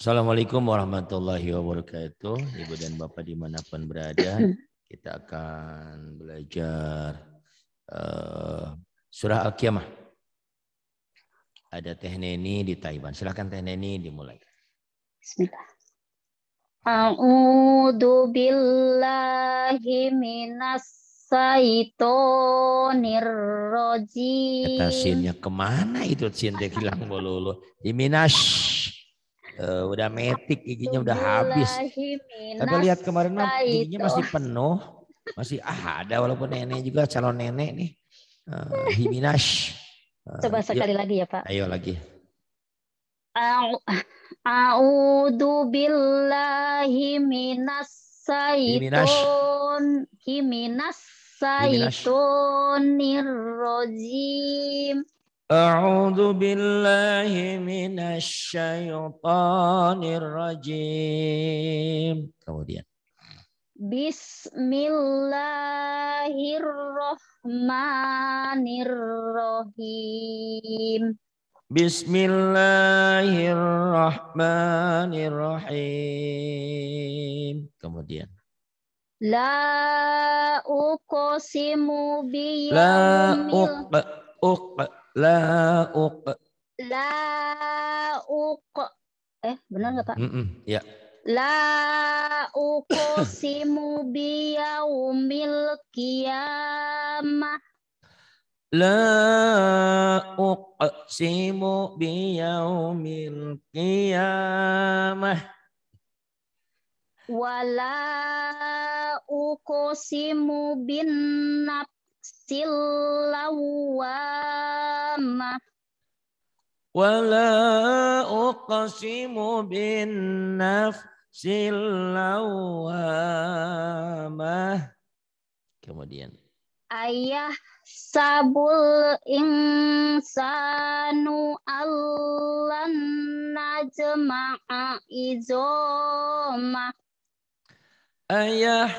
Assalamualaikum warahmatullahi wabarakatuh. Ibu dan Bapak dimanapun berada, kita akan belajar uh, surah Al-Qiyamah. Ada Teh Neni di Taiwan. Silahkan Teh Neni dimulai. Bismillah. A'udhu billahi minas rojim. Eta sinnya kemana itu sin hilang bolulu. Di minas Uh, udah metik giginya udah habis. Tapi lihat kemarin mah giginya masih penuh, masih ah ada walaupun nenek juga calon nenek nih. Uh, himinash. Uh, Coba iya. sekali lagi ya Pak. Ayo lagi. A'udhu billahi minas saitun himinas saitunir rojim. أعوذ بالله من الشيطان الرجيم kemudian Bismillahirrahmanirrahim Bismillahirrahmanirrahim kemudian La uqsimu bi La uq. La uq. Eh, benar nggak Pak? Mm -mm, ya. La uqsimu biyaumil qiyamah. La uqsimu biyaumil qiyamah Wala uqsimu bin naf nafsil lawama wala uqsimu bin nafsil lawama kemudian ayah sabul insanu allan najma'a izoma ayah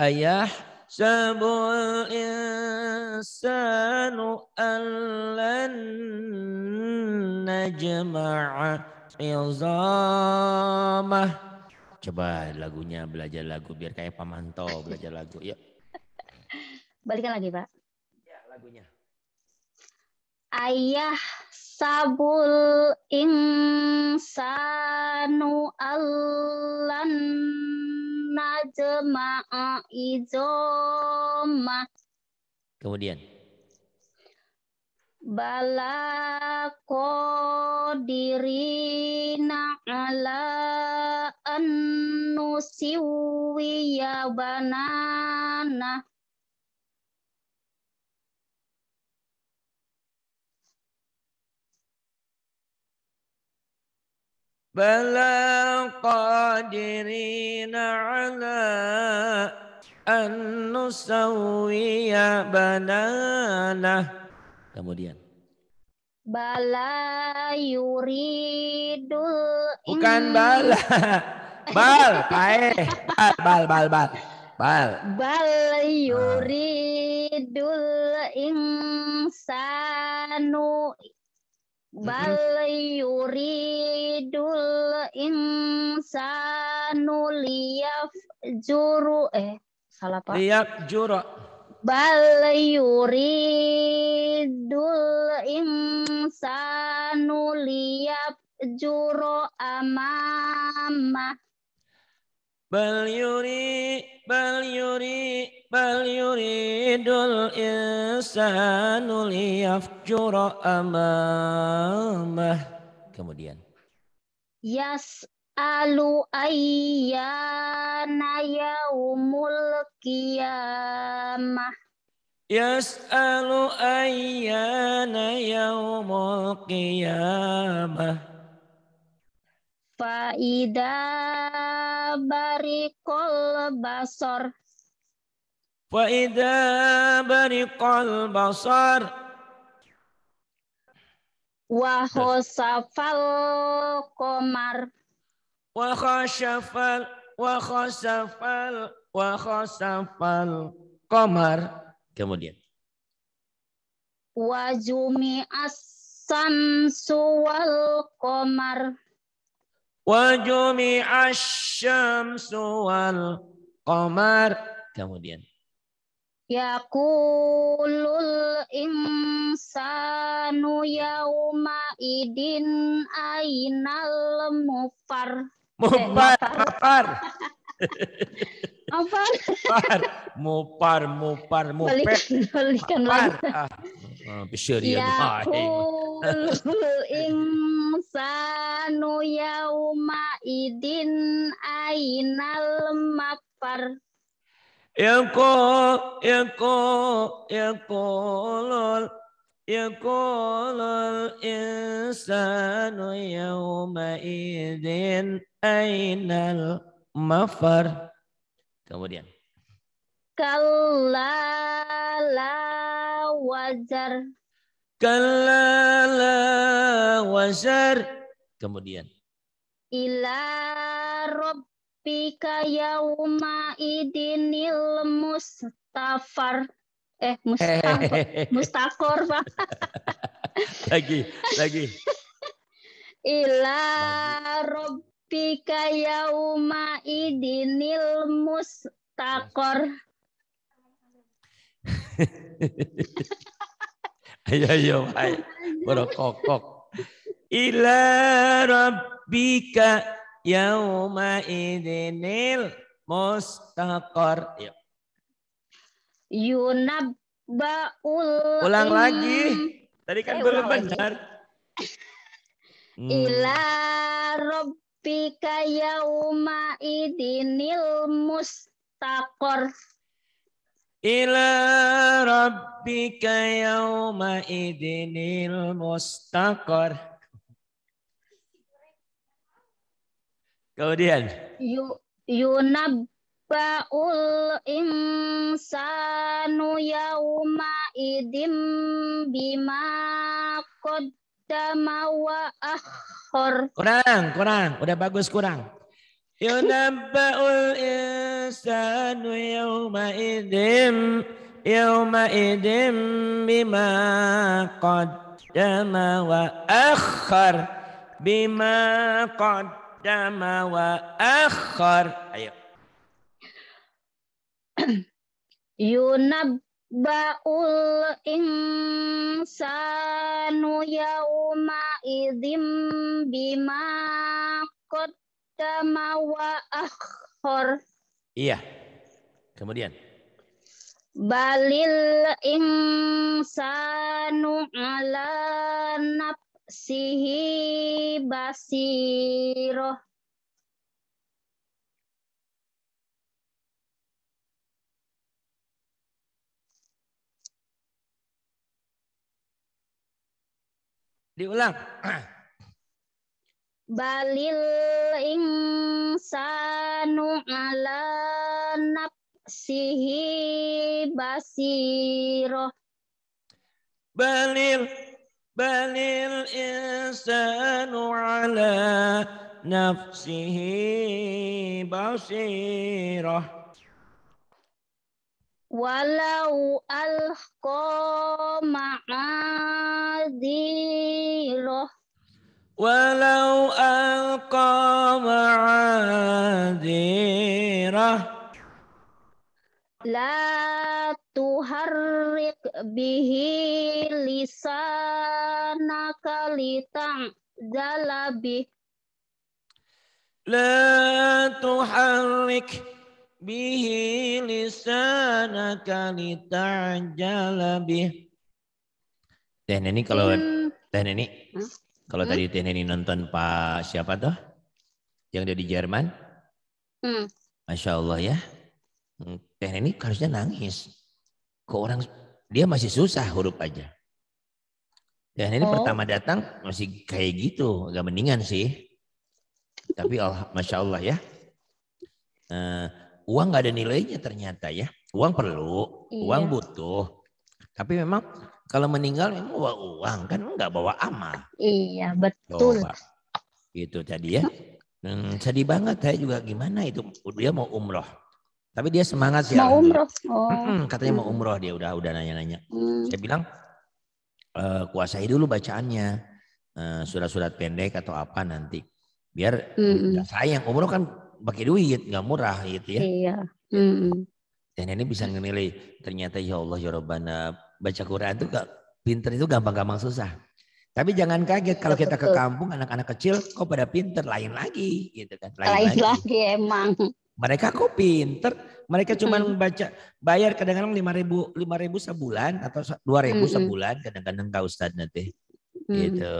ayah يحسب الإنسان أن لن نجمع عظامه Coba lagunya belajar lagu biar kayak pamanto belajar lagu. Yuk. Balikan lagi, Pak. Ya, lagunya. Ayah sabul insanu allan najma'a Kemudian. Bala qadirina ala an ya banana بلى قادرين على أن نسوي بنانه kemudian bala yuridul bukan bala bal pae bal bal bal bal bal bal yuridul insanu bal yuridul insanu liyaf juru eh salah pak liyaf juru bal yuridul insanu liyaf juru amamah bal yuri bal yuri bal yuridul insanu liyafjura amamah kemudian yas alu ayyana yaumul qiyamah yas'alu ayyana yaumul qiyamah Faida barikol basor. Faida barikol basor. Wahosafal komar. Wahosafal, wahosafal, wahosafal komar. Kemudian. Wajumi as samsu komar wajumi asham soal komar kemudian ya kulul insanu yauma idin ainal mufar. Mufar, mufar. Mufar. Mufar, mufar, mufar. mufar بشرية ah, ya insanu yauma idin ainal makfar Yaqo yaqo yaqolol yaqolol insanu yauma idin ainal mafar Kemudian Kallala wazar. Kalla la wazar. Kemudian. Ila rabbika yauma idinil mustafar. Eh, mustafar. Mustakor, Pak. lagi, lagi. Ila rabbika yauma idinil mustakor. ayo ayo ayo kokok ila rabbika yauma idinil mustaqar iya. yunab baul ulang lagi tadi kan eh, belum benar ila rabbika yauma idinil mustaqar إلى ربك يومئذ المستقر Kemudian. Yunabba'ul insanu yauma idim bima qaddama wa akhor. Kurang, kurang. Udah bagus kurang. Yunabba'ul insanu yawma idim Yawma idim bima qaddama wa akhar Bima qaddama wa akhar Yunabba'ul insanu yawma idim bima qaddama akhor. Iya. Kemudian. Balil insanu ala nafsihi basiroh. Diulang. balil insanu ala nafsihi basiro. balil balil insanu ala nafsihi basiro. walau alqa ma'adiroh Walau ألقى La tuharrik bihi lisanaka litang zalabi. La tuharrik bihi lisanaka litang zalabi. Dan ini kalau dan hmm. ini kalau hmm? tadi Teh Neni nonton Pak siapa tuh? Yang dia di Jerman? Hmm. Masya Allah ya. Hmm, Teh Neni harusnya nangis. Kok orang dia masih susah huruf aja. Teh Neni oh. pertama datang masih kayak gitu, agak mendingan sih. Tapi Allah, masya Allah ya. Uh, uang gak ada nilainya ternyata ya. Uang perlu, iya. uang butuh. Tapi memang kalau meninggal memang bawa uang kan nggak bawa amal. Iya betul. Oh, Itu tadi ya. Hmm, sedih banget saya juga gimana itu dia mau umroh. Tapi dia semangat sih. Mau umroh. Oh. Hmm, katanya mau mm. umroh dia udah udah nanya-nanya. Hmm. Saya bilang e, kuasai dulu bacaannya surat eh, surat-surat pendek atau apa nanti biar nggak mm sayang umroh kan pakai duit nggak murah gitu ya. Iya. Hmm. Dan ini bisa menilai ternyata ya Allah ya Rabbana baca Quran itu gak, pinter itu gampang-gampang susah. Tapi jangan kaget kalau kita ke kampung anak-anak kecil kok pada pinter lain lagi gitu kan. Lain, lain lagi. emang. Mereka kok pinter, mereka cuma hmm. baca bayar kadang-kadang lima ribu lima ribu sebulan atau dua ribu hmm. sebulan kadang-kadang kau Ustad nanti mm. gitu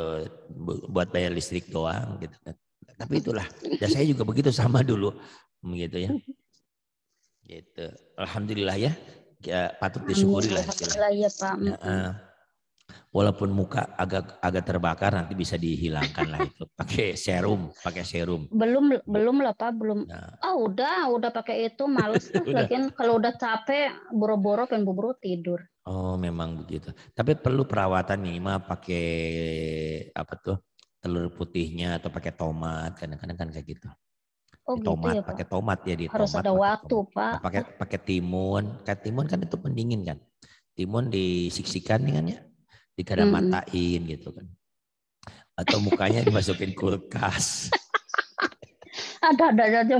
buat bayar listrik doang gitu kan. Tapi itulah, ya saya juga begitu sama dulu gitu ya. Gitu. Alhamdulillah ya ya patut disyukuri lah. Ya, Pak. walaupun muka agak agak terbakar nanti bisa dihilangkan lah itu pakai serum, pakai serum. Belum belum lah Pak, belum. Nah. oh, udah, udah pakai itu males tuh. Lagian kalau udah capek boro-boro kan buru tidur. Oh, memang begitu. Tapi perlu perawatan nih minimal pakai apa tuh? telur putihnya atau pakai tomat kadang-kadang kan kayak gitu oh, gitu tomat, ya, pakai tomat ya di Harus tomat. Harus ada waktu, tomat. Pak. Pakai pakai timun. Kan timun kan itu pendingin kan. Timun disiksikan kan ya. Digada -hmm. matain gitu kan. Atau mukanya dimasukin kulkas. ada ada aja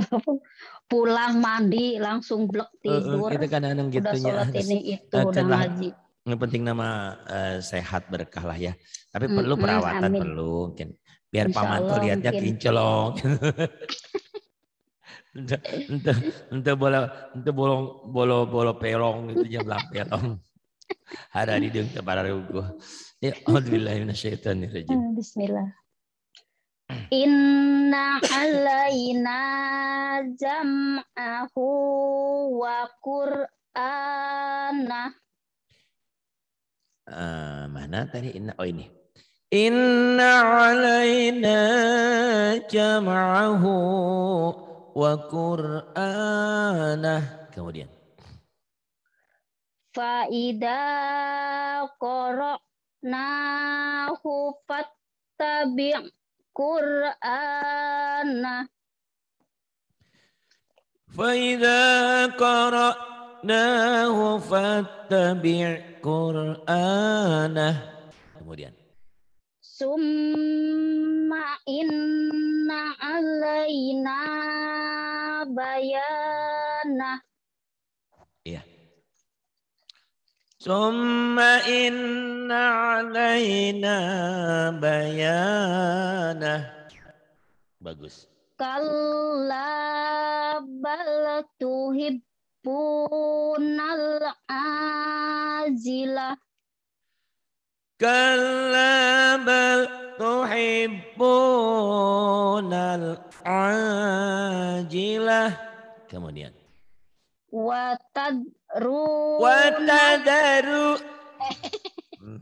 pulang mandi langsung blok gitu tidur. kita kan kadang gitu ya. itu udah ngaji. Yang penting nama uh, sehat berkah lah ya. Tapi mm, perlu perawatan perlu mungkin. Biar Insya paman lihatnya kinclong. ente ente ente bola ente bolong bolo bolo pelong itu jam lap pelong ya, ada di dunia para rugo ya alhamdulillah rezim. Ah, bismillah Inna alaina jam'ahu wa qur'ana. Ah, mana tadi inna? Oh ini. Inna alaina jam'ahu wa qur'anah. Kemudian. Faida qara'nahu fattabi' qur'anah. Faida qara'nahu fattabi' qur'anah. Kemudian summa inna alaina bayana iya summa inna alaina bayana bagus kalla bal tuhibbunal azilah كلا بل تحبون kemudian watadru watadaru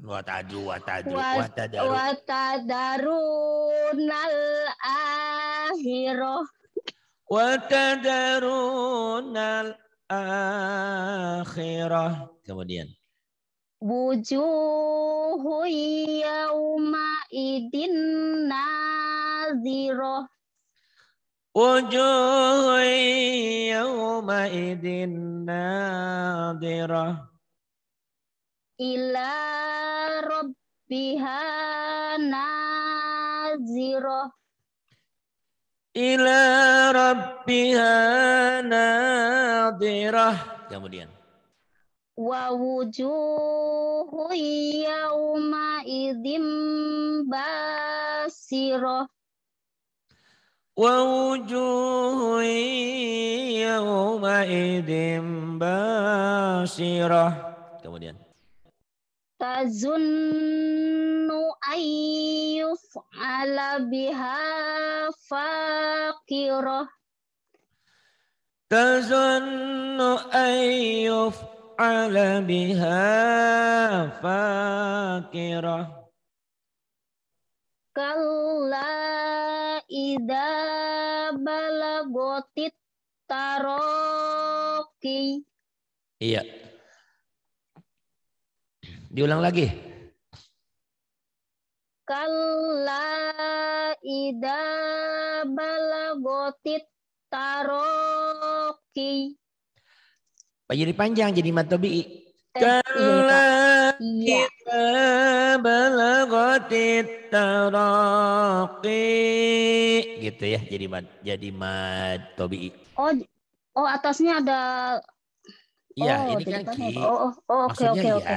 watadu watadu watadaru watadarunal akhirah nal akhirah kemudian wujuhu yauma idin nazirah wujuhu yauma idin nazirah ila rabbiha nazirah ila rabbiha nazirah kemudian wa wujuhu yawma idhim basiro wa kemudian tazunnu ayyuf ala biha faqiro tazunnu ayyuf فعل بها فاكرة كلا إذا بلغت التراقي Iya. Diulang lagi. Kalla ida balagotit taroki. Pak jadi panjang jadi matobi. Kala iya. kita balagotit taraki. Gitu ya, jadi mat jadi matobi. tobi. Oh, oh atasnya ada. Iya, oh, ini kan ki. Oh, oh, oh, oke, oke, oke.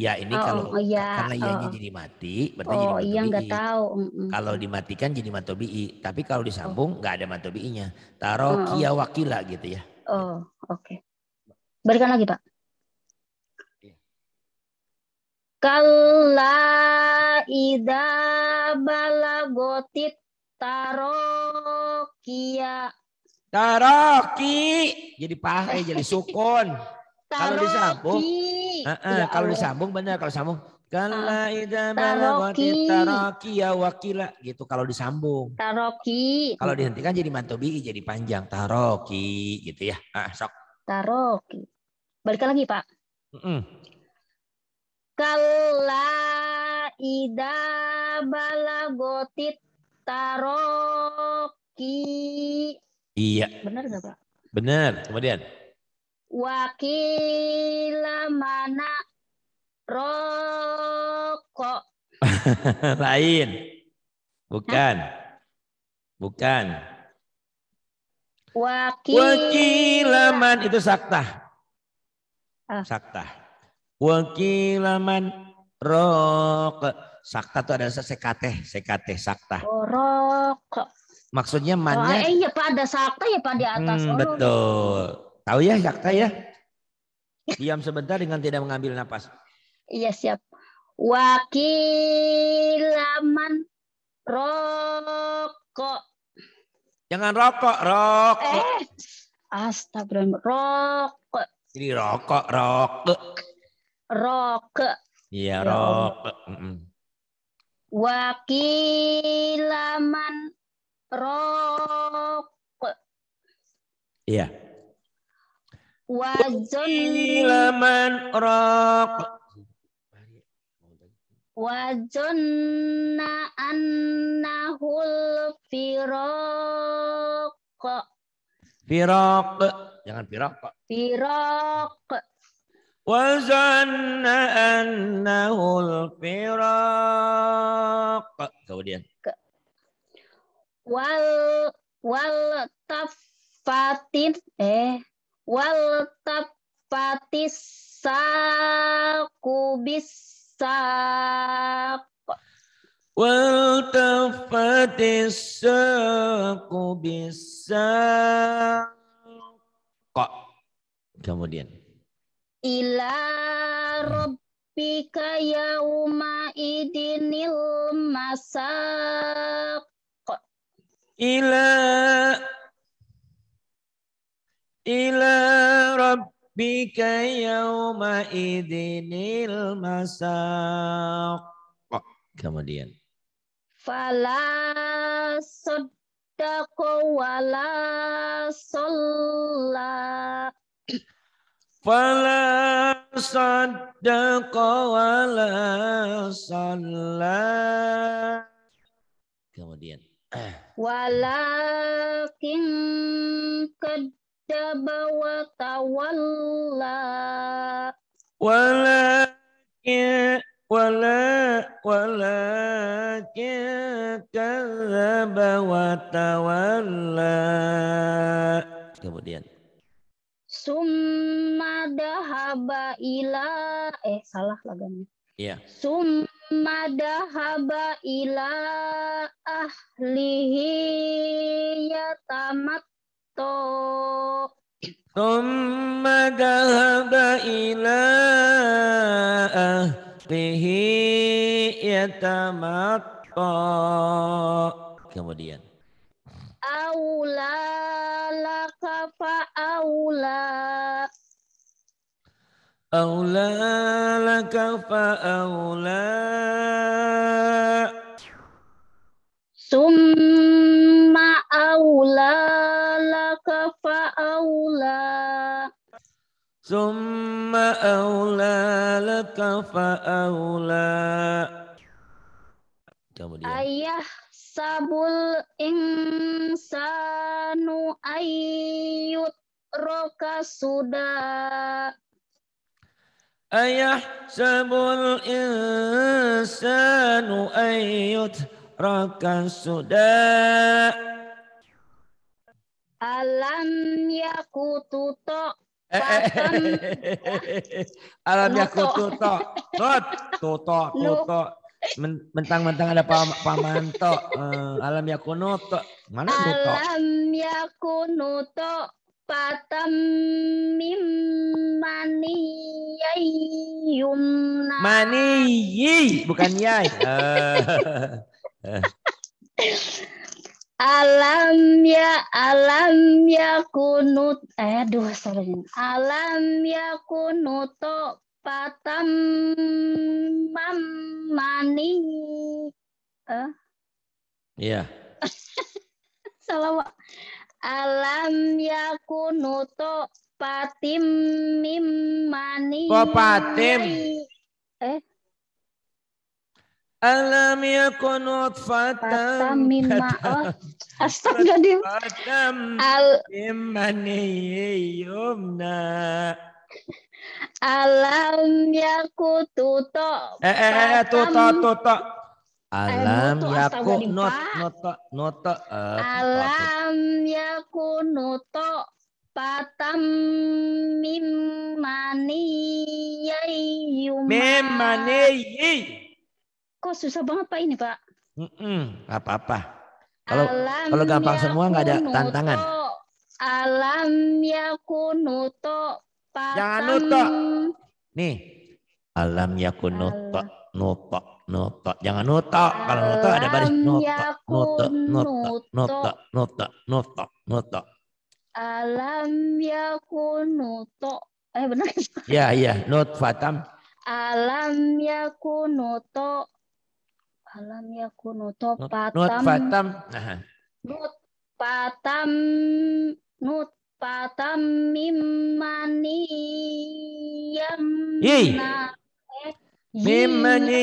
Ya ini oh, kalau oh, iya. ya. karena ianya oh. jadi mati, berarti oh, jadi Oh iya nggak tahu. Mm -mm. Kalau dimatikan jadi matobi, tapi kalau disambung nggak oh. ada matobi-nya. Taro oh, kia wakila gitu ya. Oh, oke. Okay. Berikan lagi, Pak. Kalla ida balagotit tarokia. Taroki. Jadi pahai, eh, jadi sukun. Iya, kalau disambung, kalau disambung benar kalau sambung Kala ida ah, balagotit taroki ya wakila. Gitu kalau disambung. Taroki. Kalau dihentikan jadi mantobi jadi panjang. Taroki gitu ya. Ah, sok. Taroki. Balikan lagi, Pak. Mm hmm kala ida balagotit taroki. Iya. Benar nggak Pak? Benar. Kemudian. Wakila mana rokok. Lain. Bukan. Hah? Bukan. Wakilaman itu saktah. Sakta. Wakilaman rok. Sakta itu ada sekate, sekate, sakta. Oh, rok. Maksudnya mannya. Oh, eh, iya, Pak, ada sakta ya Pak di atas. Hmm, oh, betul. Tahu ya sakta ya? Diam sebentar dengan tidak mengambil napas. Iya, siap. Wakilaman rokok. Jangan rokok, rokok. Eh, astagfirullah, rokok. Jadi rokok, rokok. Rokok. Iya, ya rokok. Wakilaman rokok. Iya. Wakilaman rokok. Wajonna annahul Firok. Firaq. Jangan pirok. Pirok. Wazanna annahul pirok. Kemudian. Wal wal tafatin eh wal tafatis saqu bisa. Wal tafatis saqu bisa kok kemudian ila rabbika yauma idinil masaq ila ila rabbika yauma idinil masaq kemudian fala sod taqwala salla fala saddaqa wala salla kemudian walakin kadaba wa tawalla walakin wala walakin Kadzaba wa tawalla. Kemudian. Summa dahaba ila eh salah lagunya. Iya. Summa dahaba ila ahlihi yatamatto. Summa dahaba ila ahlihi yatamatto. Kemudian. Aula laka fa aula. Aula laka fa aula. كسدا ألم يكتطأ Alam ya kututo. Tut, tuto, tuto. Mentang-mentang ada pamanto. Eh, alam ya kunuto. Mana tuto Alam ya kunuto. Patam mimani yumna. Mani bukan yai. Eh, eh. Alam ya alam ya kunut eh, aduh sorry ya. alam ya kunuto patam mamani eh iya Salawat. salah alam ya kunuto patim mimani kok patim eh Alam yakun utfatan min ma'ot. Astagfirullahaladzim. Al yumna. Alam yaku tuto. Eh eh eh tuto tuto. Alam yaku not not not Alam yaku noto patam mimani yai yai kok susah banget Pak ini Pak? Mm-mm, gak apa-apa. Kalau kalau gampang ya semua nggak ada tantangan. Alam yakunuto patam. Jangan nuto. Nih. Alam ya kunuto nuto nuto. Jangan nuto. Kalau nuto ada baris ya nuto nuto nuto nuto nuto nuto nuto. Alam kunuto. Eh benar. Iya, iya. Ya ya. Nut fatam. Alam kunuto alam yakunu topatam nutfatam nut mimani yam. yam mimani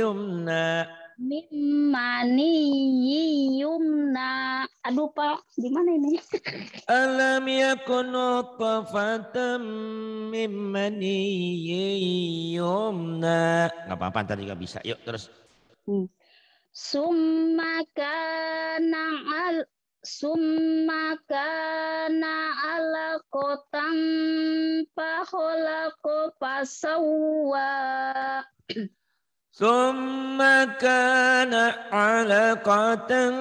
yumna mimani yumna aduh pak di mana ini alam yakun fatam mimani yumna nggak apa-apa ntar juga bisa yuk terus Hmm. Summa kana al summa kana alaqatan fa khalaqa fasawwa summa kana alaqatan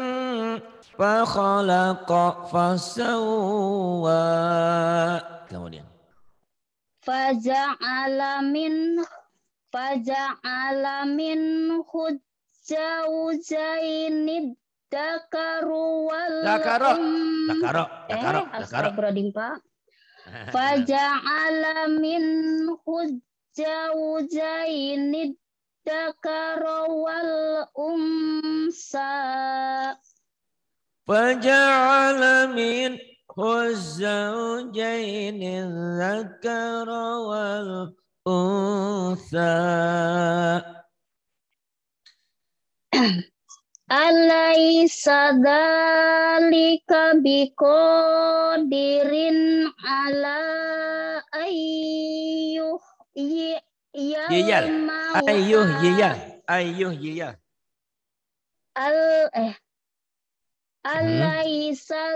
fa khalaqa fasawwa kemudian faja'ala min faja'ala min hud zaujaini dakaru wal dakaro dakaro um. dakaro dakaro eh, Pak faja'ala min zaujaini dakaro wal umsa faja'ala min الزوجين الذكر والأنثى Alaisa biko dirin ala ayyuh yiyal ayyuh yiyal ayyuh yiyal al eh hmm. Alaisa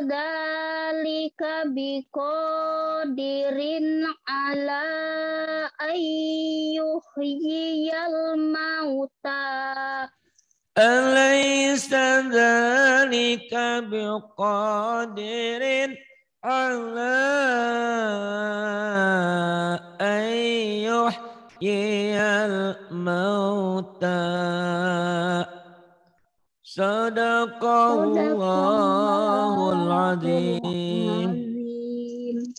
biko dirin ala yiyal mautah أليس ذلك بقادر على أن يحيي الموتى صدق الله العظيم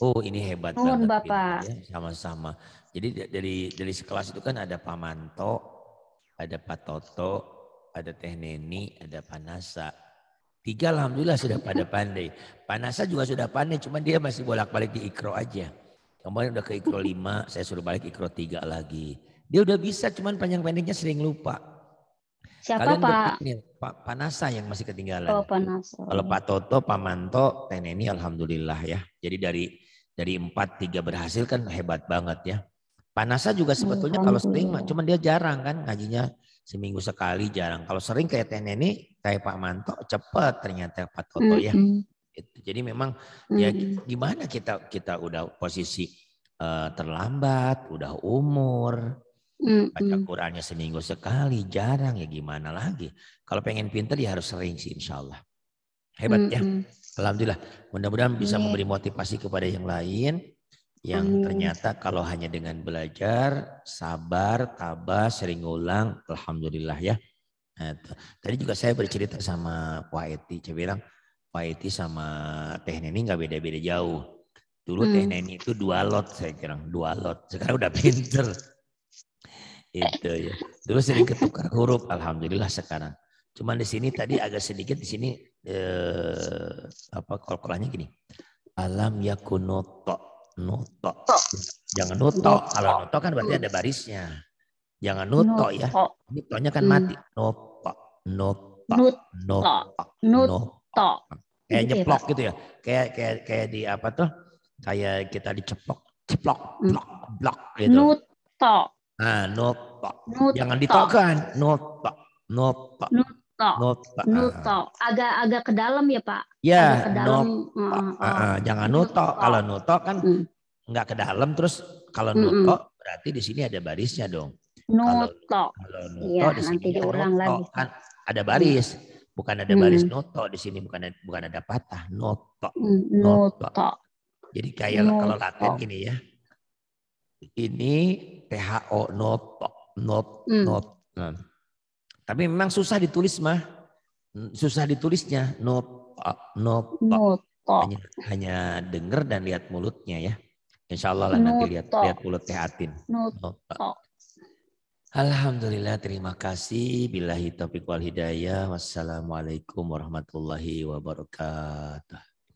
Oh ini hebat banget. Bapak. sama-sama. Jadi dari dari sekelas itu kan ada Pamanto, ada Pak Toto, ada Teh Neni, ada Panasa. Tiga alhamdulillah sudah pada pandai. Panasa juga sudah pandai, cuman dia masih bolak-balik di ikro aja. Kemarin udah ke ikro lima, saya suruh balik ikro tiga lagi. Dia udah bisa, cuman panjang pendeknya sering lupa. Siapa Kalian Pak? Pak Panasa yang masih ketinggalan. Oh, Panasa. Kalau Pak Toto, Pak Manto, Teh Neni alhamdulillah ya. Jadi dari dari empat tiga berhasil kan hebat banget ya. Panasa juga hmm, sebetulnya kalau sering cuman dia jarang kan ngajinya seminggu sekali jarang. Kalau sering kayak Teh ini kayak Pak Manto cepat ternyata empat foto mm -hmm. ya. Itu. Jadi memang mm -hmm. ya gimana kita kita udah posisi uh, terlambat, udah umur, mm baca Qurannya seminggu sekali jarang ya gimana lagi. Kalau pengen pinter ya harus sering sih insya Allah. Hebat mm -hmm. ya. Alhamdulillah. Mudah-mudahan bisa memberi motivasi kepada yang lain yang ternyata kalau hanya dengan belajar, sabar, tabah, sering ulang, alhamdulillah ya. Nah, tadi juga saya bercerita sama Pak Eti, saya bilang Pak Eti sama Teh Neni nggak beda-beda jauh. Dulu hmm. Teh Neni itu dua lot saya kira, dua lot. Sekarang udah pinter. Itu ya. Dulu sering ketukar huruf, alhamdulillah sekarang. Cuman di sini tadi agak sedikit di sini eh, apa kol-kolanya gini. Alam yakunoto Noto. Jangan noto. Kalau noto kan berarti ada barisnya. Jangan noto ya. Nutonya kan hmm. mati. Nopo. Nopo. Nopo. Nopo. Kayak iya. nyeplok gitu ya. Kayak kayak kayak di apa tuh? Kayak kita diceplok, ceplok, blok, blok gitu. Nuto. Ah, nopo. Jangan ditokan. Nopo. Nopo. Noto. Noto. Noto. Agak-agak ke dalam ya Pak? Ya. Noto. Uh, uh, jangan noto. noto. Kalau noto kan mm. nggak ke dalam. Terus kalau hmm, hmm. noto mm -mm. berarti di sini ada barisnya dong. Noto. Kalau, kalau noto ya, di sini nanti noto. lagi. Kan ada baris. Iya. Bukan ada baris hmm. noto di sini. Bukan ada, bukan ada patah. Noto. Hmm, noto. noto. Jadi kayak noto. kalau latin gini ya. Ini THO noto. Not, hmm. not. Nah. Tapi memang susah ditulis mah. Susah ditulisnya. No, uh, no, no hanya, hanya denger dan lihat mulutnya ya. Insya Allah lah nanti lihat lihat mulut Teh Atin. No Alhamdulillah terima kasih. Bilahi taufiq wal hidayah. Wassalamualaikum warahmatullahi wabarakatuh.